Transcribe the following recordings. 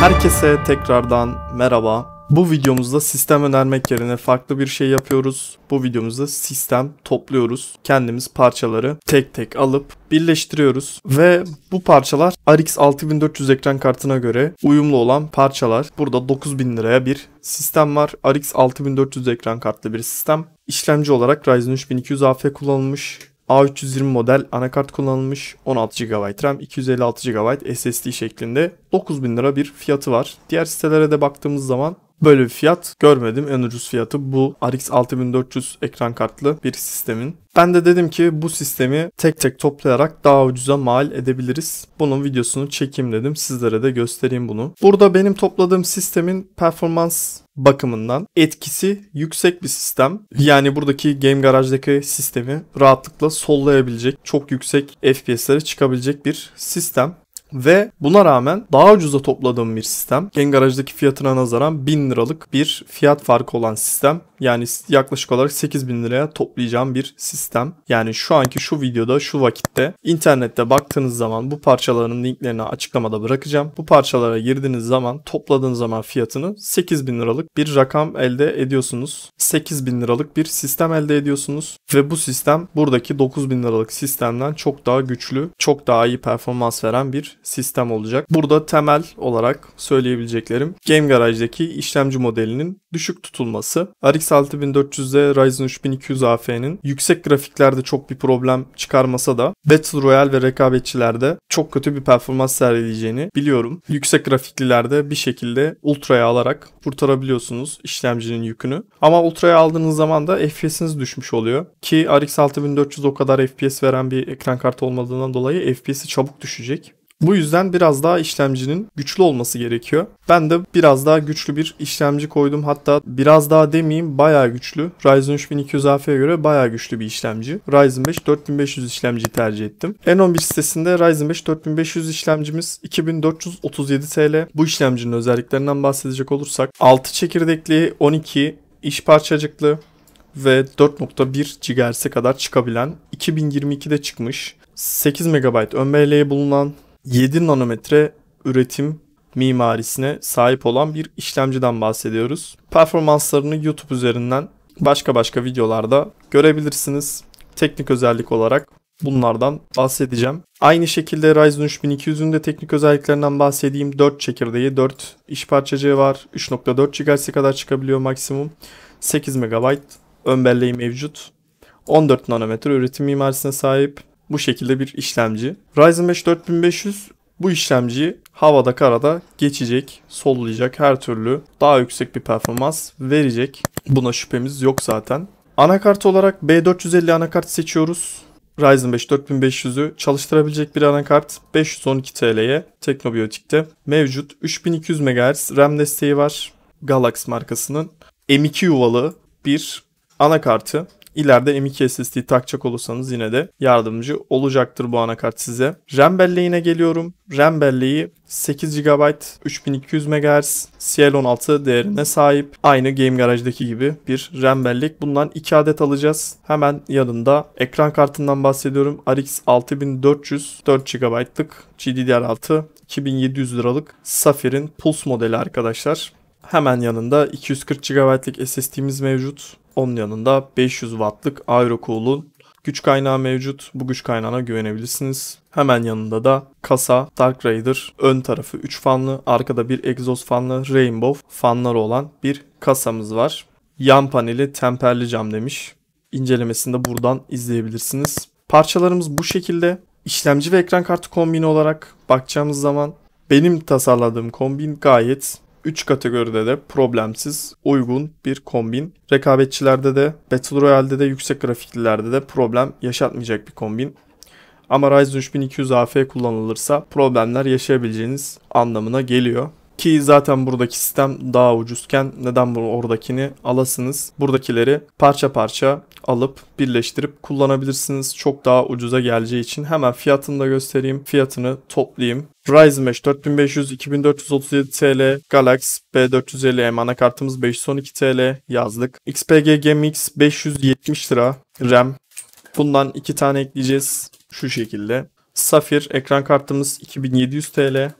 Herkese tekrardan merhaba. Bu videomuzda sistem önermek yerine farklı bir şey yapıyoruz. Bu videomuzda sistem topluyoruz. Kendimiz parçaları tek tek alıp birleştiriyoruz ve bu parçalar RX 6400 ekran kartına göre uyumlu olan parçalar. Burada 9000 liraya bir sistem var. RX 6400 ekran kartlı bir sistem. İşlemci olarak Ryzen 3200 AF kullanılmış. A320 model anakart kullanılmış 16 GB RAM 256 GB SSD şeklinde 9000 lira bir fiyatı var. Diğer sitelere de baktığımız zaman Böyle bir fiyat görmedim. En ucuz fiyatı bu RX 6400 ekran kartlı bir sistemin. Ben de dedim ki bu sistemi tek tek toplayarak daha ucuza mal edebiliriz. Bunun videosunu çekeyim dedim. Sizlere de göstereyim bunu. Burada benim topladığım sistemin performans bakımından etkisi yüksek bir sistem. Yani buradaki Game Garage'daki sistemi rahatlıkla sollayabilecek, çok yüksek FPS'lere çıkabilecek bir sistem. Ve buna rağmen daha ucuza topladığım bir sistem. Gen garajdaki fiyatına nazaran 1000 liralık bir fiyat farkı olan sistem yani yaklaşık olarak 8 bin liraya toplayacağım bir sistem. Yani şu anki şu videoda şu vakitte internette baktığınız zaman bu parçaların linklerini açıklamada bırakacağım. Bu parçalara girdiğiniz zaman topladığınız zaman fiyatını 8 bin liralık bir rakam elde ediyorsunuz. 8 bin liralık bir sistem elde ediyorsunuz. Ve bu sistem buradaki 9 bin liralık sistemden çok daha güçlü, çok daha iyi performans veren bir sistem olacak. Burada temel olarak söyleyebileceklerim Game Garage'daki işlemci modelinin düşük tutulması, RX 6400 6400'de Ryzen 3200 AF'nin yüksek grafiklerde çok bir problem çıkarmasa da Battle Royale ve rekabetçilerde çok kötü bir performans sergileyeceğini biliyorum. Yüksek grafiklilerde bir şekilde Ultra'ya alarak kurtarabiliyorsunuz işlemcinin yükünü. Ama Ultra'ya aldığınız zaman da FPS'iniz düşmüş oluyor. Ki RX 6400 o kadar FPS veren bir ekran kartı olmadığından dolayı FPS'i çabuk düşecek. Bu yüzden biraz daha işlemcinin güçlü olması gerekiyor. Ben de biraz daha güçlü bir işlemci koydum. Hatta biraz daha demeyeyim bayağı güçlü. Ryzen 3200 AF'ye göre bayağı güçlü bir işlemci. Ryzen 5 4500 işlemci tercih ettim. N11 sitesinde Ryzen 5 4500 işlemcimiz 2437 TL. Bu işlemcinin özelliklerinden bahsedecek olursak 6 çekirdekli 12 iş parçacıklı ve 4.1 GHz'e kadar çıkabilen 2022'de çıkmış 8 MB ön belleği bulunan 7 nanometre üretim mimarisine sahip olan bir işlemciden bahsediyoruz. Performanslarını YouTube üzerinden başka başka videolarda görebilirsiniz. Teknik özellik olarak bunlardan bahsedeceğim. Aynı şekilde Ryzen 3200'ün de teknik özelliklerinden bahsedeyim. 4 çekirdeği, 4 iş parçacığı var. 3.4 GHz'e kadar çıkabiliyor maksimum. 8 MB ön belleği mevcut. 14 nanometre üretim mimarisine sahip. Bu şekilde bir işlemci. Ryzen 5 4500 bu işlemciyi havada karada geçecek, sollayacak her türlü daha yüksek bir performans verecek. Buna şüphemiz yok zaten. Anakart olarak B450 anakart seçiyoruz. Ryzen 5 4500'ü çalıştırabilecek bir anakart 512 TL'ye Teknobiotik'te mevcut. 3200 MHz RAM desteği var. Galaxy markasının M2 yuvalı bir anakartı. İleride M.2 SSD takacak olursanız yine de yardımcı olacaktır bu anakart size. RAM belleğine geliyorum. RAM belleği 8 GB 3200 MHz CL16 değerine sahip. Aynı Game Garage'daki gibi bir RAM bellek. Bundan 2 adet alacağız. Hemen yanında ekran kartından bahsediyorum. RX 6400 4 GB'lık GDDR6 2700 liralık Safir'in Pulse modeli arkadaşlar. Hemen yanında 240 GB'lik SSD'miz mevcut. Onun yanında 500 Watt'lık AeroCool'un güç kaynağı mevcut. Bu güç kaynağına güvenebilirsiniz. Hemen yanında da kasa, Dark Raider, ön tarafı 3 fanlı, arkada bir egzoz fanlı, Rainbow fanları olan bir kasamız var. Yan paneli temperli cam demiş. İncelemesinde buradan izleyebilirsiniz. Parçalarımız bu şekilde. İşlemci ve ekran kartı kombini olarak bakacağımız zaman benim tasarladığım kombin gayet 3 kategoride de problemsiz, uygun bir kombin. Rekabetçilerde de, Battle Royale'de de, yüksek grafiklilerde de problem yaşatmayacak bir kombin. Ama Ryzen 3200 AF kullanılırsa problemler yaşayabileceğiniz anlamına geliyor. Ki zaten buradaki sistem daha ucuzken neden bunu oradakini alasınız? Buradakileri parça parça alıp birleştirip kullanabilirsiniz. Çok daha ucuza geleceği için hemen fiyatını da göstereyim. Fiyatını toplayayım. Ryzen 5 4500 2437 TL, Galaxy B450M anakartımız 512 TL yazdık. XPG GMX 570 lira RAM. Bundan iki tane ekleyeceğiz şu şekilde. Safir ekran kartımız 2700 TL.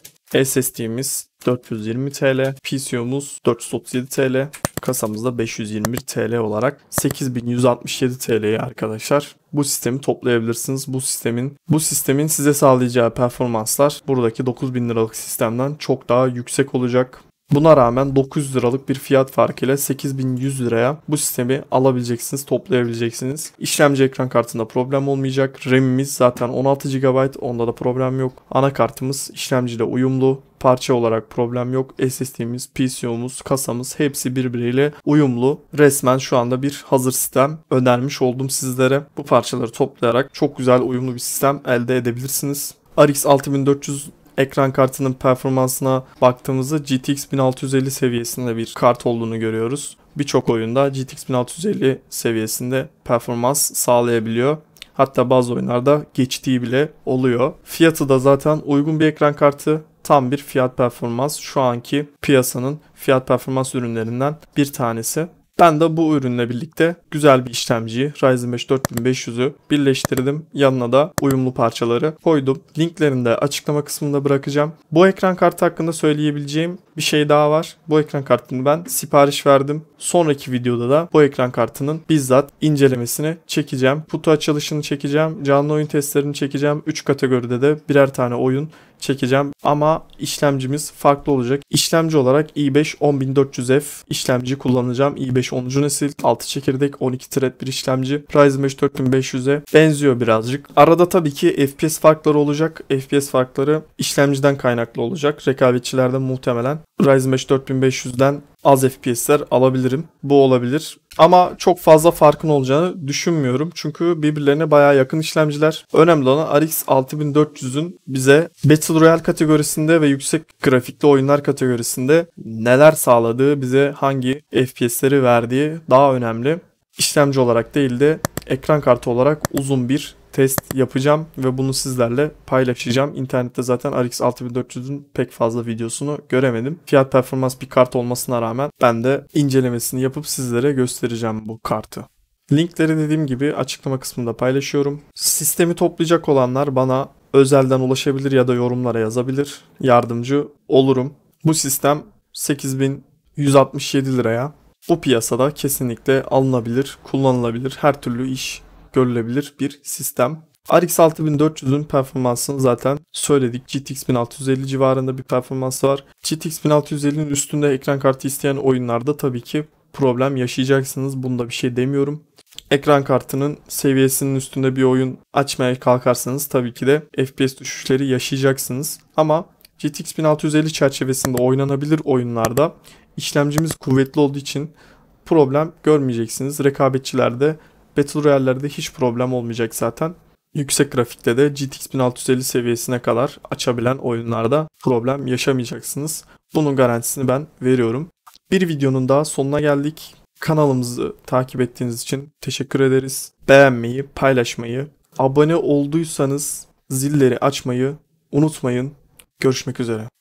SSD'miz 420 TL, PCO'muz 437 TL kasamızda 521 TL olarak 8167 TL'ye arkadaşlar bu sistemi toplayabilirsiniz. Bu sistemin bu sistemin size sağlayacağı performanslar buradaki 9000 liralık sistemden çok daha yüksek olacak. Buna rağmen 900 liralık bir fiyat farkıyla 8100 liraya bu sistemi alabileceksiniz, toplayabileceksiniz. İşlemci ekran kartında problem olmayacak. RAM'imiz zaten 16 GB, onda da problem yok. Anakartımız işlemciyle uyumlu parça olarak problem yok. SSD'miz, PCO'muz, kasamız hepsi birbiriyle uyumlu. Resmen şu anda bir hazır sistem önermiş oldum sizlere. Bu parçaları toplayarak çok güzel uyumlu bir sistem elde edebilirsiniz. RX 6400 ekran kartının performansına baktığımızda GTX 1650 seviyesinde bir kart olduğunu görüyoruz. Birçok oyunda GTX 1650 seviyesinde performans sağlayabiliyor. Hatta bazı oyunlarda geçtiği bile oluyor. Fiyatı da zaten uygun bir ekran kartı tam bir fiyat performans şu anki piyasanın fiyat performans ürünlerinden bir tanesi. Ben de bu ürünle birlikte güzel bir işlemciyi Ryzen 5 4500'ü birleştirdim. Yanına da uyumlu parçaları koydum. Linklerini de açıklama kısmında bırakacağım. Bu ekran kartı hakkında söyleyebileceğim bir şey daha var. Bu ekran kartını ben sipariş verdim. Sonraki videoda da bu ekran kartının bizzat incelemesini çekeceğim. Putu açılışını çekeceğim. Canlı oyun testlerini çekeceğim. 3 kategoride de birer tane oyun çekeceğim ama işlemcimiz farklı olacak. İşlemci olarak i5 10400F işlemci kullanacağım. i5 10. nesil 6 çekirdek 12 thread bir işlemci. Ryzen 5 4500'e benziyor birazcık. Arada tabii ki FPS farkları olacak. FPS farkları işlemciden kaynaklı olacak. Rekabetçilerden muhtemelen Ryzen 5 4500'den az FPS'ler alabilirim. Bu olabilir. Ama çok fazla farkın olacağını düşünmüyorum. Çünkü birbirlerine baya yakın işlemciler. Önemli olan RX 6400'ün bize Battle Royale kategorisinde ve yüksek grafikli oyunlar kategorisinde neler sağladığı, bize hangi FPS'leri verdiği daha önemli. İşlemci olarak değil de ekran kartı olarak uzun bir test yapacağım ve bunu sizlerle paylaşacağım. İnternette zaten RX 6400'ün pek fazla videosunu göremedim. Fiyat performans bir kart olmasına rağmen ben de incelemesini yapıp sizlere göstereceğim bu kartı. Linkleri dediğim gibi açıklama kısmında paylaşıyorum. Sistemi toplayacak olanlar bana özelden ulaşabilir ya da yorumlara yazabilir. Yardımcı olurum. Bu sistem 8167 liraya. Bu piyasada kesinlikle alınabilir, kullanılabilir her türlü iş görülebilir bir sistem. RX 6400'ün performansını zaten söyledik. GTX 1650 civarında bir performans var. GTX 1650'nin üstünde ekran kartı isteyen oyunlarda tabii ki problem yaşayacaksınız. Bunda bir şey demiyorum. Ekran kartının seviyesinin üstünde bir oyun açmaya kalkarsanız tabii ki de FPS düşüşleri yaşayacaksınız. Ama GTX 1650 çerçevesinde oynanabilir oyunlarda işlemcimiz kuvvetli olduğu için problem görmeyeceksiniz. Rekabetçilerde Battle Royale'lerde hiç problem olmayacak zaten. Yüksek grafikte de GTX 1650 seviyesine kadar açabilen oyunlarda problem yaşamayacaksınız. Bunun garantisini ben veriyorum. Bir videonun daha sonuna geldik. Kanalımızı takip ettiğiniz için teşekkür ederiz. Beğenmeyi, paylaşmayı, abone olduysanız zilleri açmayı unutmayın. Görüşmek üzere.